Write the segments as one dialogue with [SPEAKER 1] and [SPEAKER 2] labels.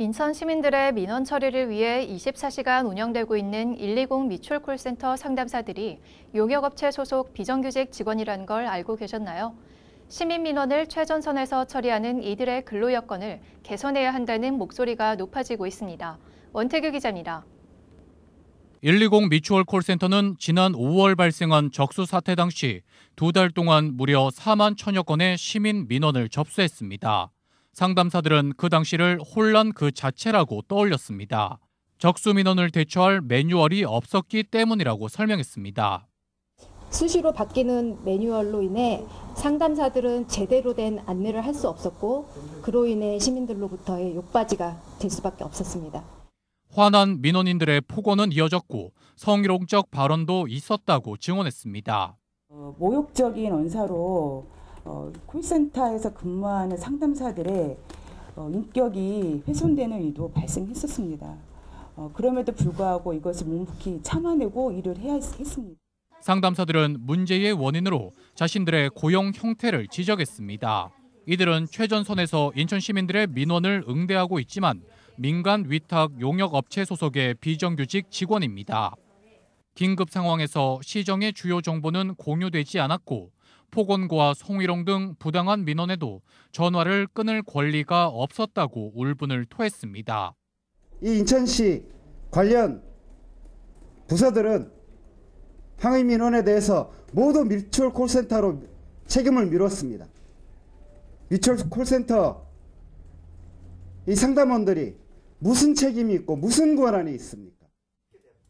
[SPEAKER 1] 인천 시민들의 민원 처리를 위해 24시간 운영되고 있는 120 미출 콜센터 상담사들이 용역업체 소속 비정규직 직원이란 걸 알고 계셨나요? 시민 민원을 최전선에서 처리하는 이들의 근로 여건을 개선해야 한다는 목소리가 높아지고 있습니다. 원태규 기자입니다.
[SPEAKER 2] 120 미추홀 콜센터는 지난 5월 발생한 적수 사태 당시 두 달 동안 무려 4만 천여 건의 시민 민원을 접수했습니다. 상담사들은 그 당시를 혼란 그 자체라고 떠올렸습니다. 적수 민원을 대처할 매뉴얼이 없었기 때문이라고 설명했습니다.
[SPEAKER 1] 수시로 바뀌는 매뉴얼로 인해 상담사들은 제대로 된 안내를 할 수 없었고 그로 인해 시민들로부터의 욕받이가 될 수밖에 없었습니다.
[SPEAKER 2] 화난 민원인들의 폭언은 이어졌고 성희롱적 발언도 있었다고 증언했습니다.
[SPEAKER 3] 어, 모욕적인 언사로 어, 콜센터에서 근무하는 상담사들의 어, 인격이 훼손되는 일도 발생했었습니다. 어, 그럼에도 불구하고 이것을 묵묵히 참아내고 일을 해야 했습니다.
[SPEAKER 2] 상담사들은 문제의 원인으로 자신들의 고용 형태를 지적했습니다. 이들은 최전선에서 인천 시민들의 민원을 응대하고 있지만 민간 위탁 용역 업체 소속의 비정규직 직원입니다. 긴급 상황에서 시정의 주요 정보는 공유되지 않았고 박폭원과 송희롱 등 부당한 민원에도 전화를 끊을 권리가 없었다고 울분을 토했습니다.
[SPEAKER 3] 이 인천시 관련 부서들은 항의 민원에 대해서 모두 밀출 콜센터로 책임을 미뤘습니다. 밀출 콜센터 이 상담원들이 무슨 책임이 있고 무슨 권한이 있습니까?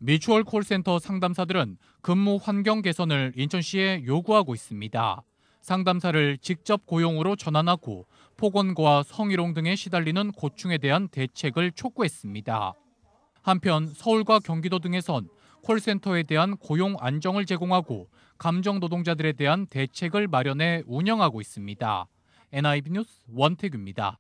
[SPEAKER 2] 미추홀 콜센터 상담사들은 근무 환경 개선을 인천시에 요구하고 있습니다. 상담사를 직접 고용으로 전환하고 폭언과 성희롱 등에 시달리는 고충에 대한 대책을 촉구했습니다. 한편 서울과 경기도 등에선 콜센터에 대한 고용 안정을 제공하고 감정 노동자들에 대한 대책을 마련해 운영하고 있습니다. NIB 뉴스 원태규입니다.